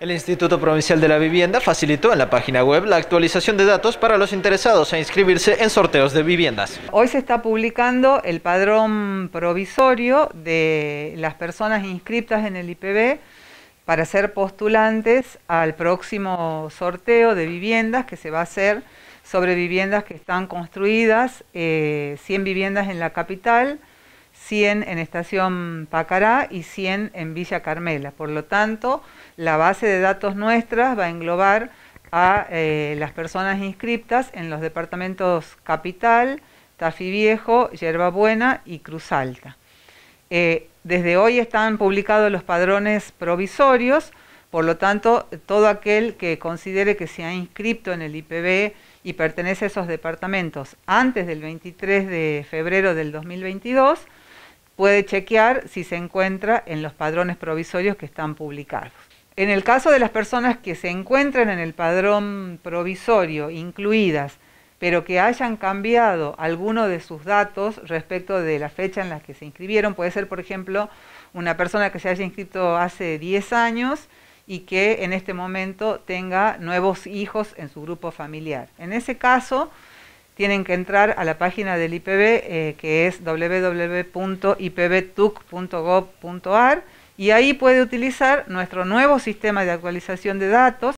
El Instituto Provincial de la Vivienda facilitó en la página web la actualización de datos para los interesados a inscribirse en sorteos de viviendas. Hoy se está publicando el padrón provisorio de las personas inscritas en el IPB para ser postulantes al próximo sorteo de viviendas que se va a hacer sobre viviendas que están construidas, 100 eh, viviendas en la capital, 100 en Estación Pacará y 100 en Villa Carmela. Por lo tanto, la base de datos nuestras va a englobar a eh, las personas inscriptas en los departamentos Capital, Tafí Viejo, Yerba y Cruz Alta. Eh, desde hoy están publicados los padrones provisorios, por lo tanto, todo aquel que considere que se ha inscrito en el IPB y pertenece a esos departamentos antes del 23 de febrero del 2022, puede chequear si se encuentra en los padrones provisorios que están publicados. En el caso de las personas que se encuentran en el padrón provisorio incluidas, pero que hayan cambiado alguno de sus datos respecto de la fecha en la que se inscribieron, puede ser, por ejemplo, una persona que se haya inscrito hace 10 años y que en este momento tenga nuevos hijos en su grupo familiar. En ese caso, tienen que entrar a la página del IPB, eh, que es www.ipbtuc.gov.ar, y ahí puede utilizar nuestro nuevo sistema de actualización de datos